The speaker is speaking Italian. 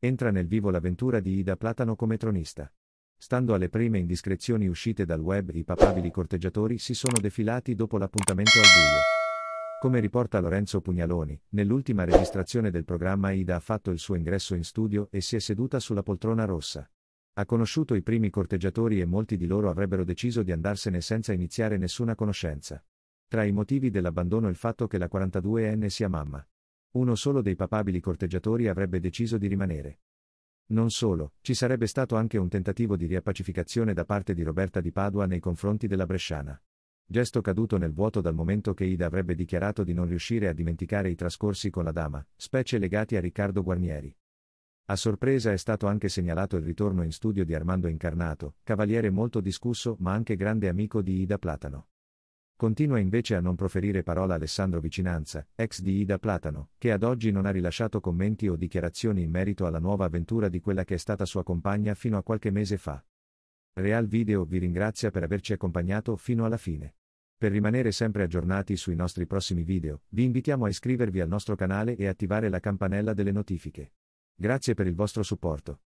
Entra nel vivo l'avventura di Ida Platano come tronista. Stando alle prime indiscrezioni uscite dal web, i papabili corteggiatori si sono defilati dopo l'appuntamento al buio. Come riporta Lorenzo Pugnaloni, nell'ultima registrazione del programma Ida ha fatto il suo ingresso in studio e si è seduta sulla poltrona rossa. Ha conosciuto i primi corteggiatori e molti di loro avrebbero deciso di andarsene senza iniziare nessuna conoscenza. Tra i motivi dell'abbandono il fatto che la 42enne sia mamma uno solo dei papabili corteggiatori avrebbe deciso di rimanere. Non solo, ci sarebbe stato anche un tentativo di riappacificazione da parte di Roberta di Padua nei confronti della Bresciana. Gesto caduto nel vuoto dal momento che Ida avrebbe dichiarato di non riuscire a dimenticare i trascorsi con la dama, specie legati a Riccardo Guarnieri. A sorpresa è stato anche segnalato il ritorno in studio di Armando Incarnato, cavaliere molto discusso ma anche grande amico di Ida Platano. Continua invece a non proferire parola Alessandro Vicinanza, ex di Ida Platano, che ad oggi non ha rilasciato commenti o dichiarazioni in merito alla nuova avventura di quella che è stata sua compagna fino a qualche mese fa. Real Video vi ringrazia per averci accompagnato fino alla fine. Per rimanere sempre aggiornati sui nostri prossimi video, vi invitiamo a iscrivervi al nostro canale e attivare la campanella delle notifiche. Grazie per il vostro supporto.